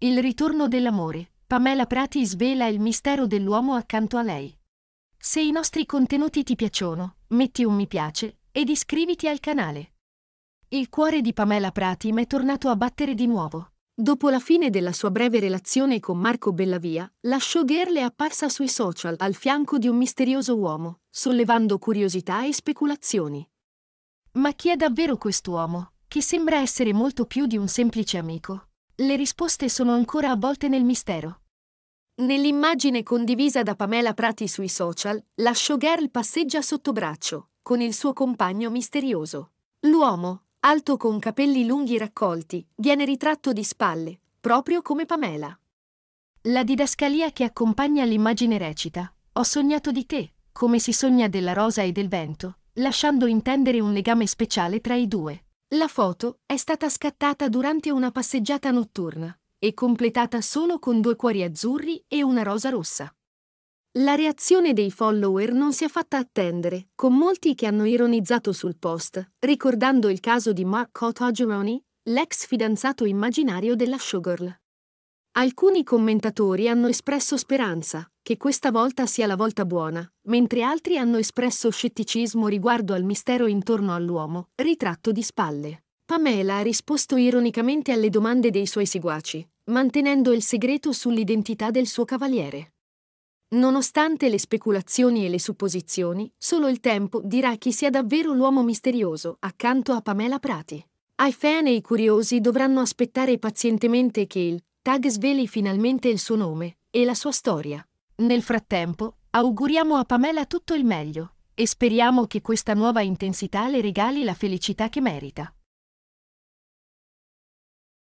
Il ritorno dell'amore. Pamela Prati svela il mistero dell'uomo accanto a lei. Se i nostri contenuti ti piacciono, metti un mi piace ed iscriviti al canale. Il cuore di Pamela Prati è tornato a battere di nuovo. Dopo la fine della sua breve relazione con Marco Bellavia, la showgirl è apparsa sui social al fianco di un misterioso uomo, sollevando curiosità e speculazioni. Ma chi è davvero quest'uomo, che sembra essere molto più di un semplice amico? le risposte sono ancora avvolte nel mistero. Nell'immagine condivisa da Pamela Prati sui social, la showgirl passeggia sotto braccio, con il suo compagno misterioso. L'uomo, alto con capelli lunghi raccolti, viene ritratto di spalle, proprio come Pamela. La didascalia che accompagna l'immagine recita Ho sognato di te, come si sogna della rosa e del vento, lasciando intendere un legame speciale tra i due. La foto è stata scattata durante una passeggiata notturna e completata solo con due cuori azzurri e una rosa rossa. La reazione dei follower non si è fatta attendere, con molti che hanno ironizzato sul post, ricordando il caso di Mark Otogeroni, l'ex fidanzato immaginario della showgirl. Alcuni commentatori hanno espresso speranza, che questa volta sia la volta buona, mentre altri hanno espresso scetticismo riguardo al mistero intorno all'uomo, ritratto di spalle. Pamela ha risposto ironicamente alle domande dei suoi seguaci, mantenendo il segreto sull'identità del suo cavaliere. Nonostante le speculazioni e le supposizioni, solo il tempo dirà chi sia davvero l'uomo misterioso accanto a Pamela Prati. Ai fan e i curiosi dovranno aspettare pazientemente che il tag sveli finalmente il suo nome e la sua storia. Nel frattempo, auguriamo a Pamela tutto il meglio e speriamo che questa nuova intensità le regali la felicità che merita.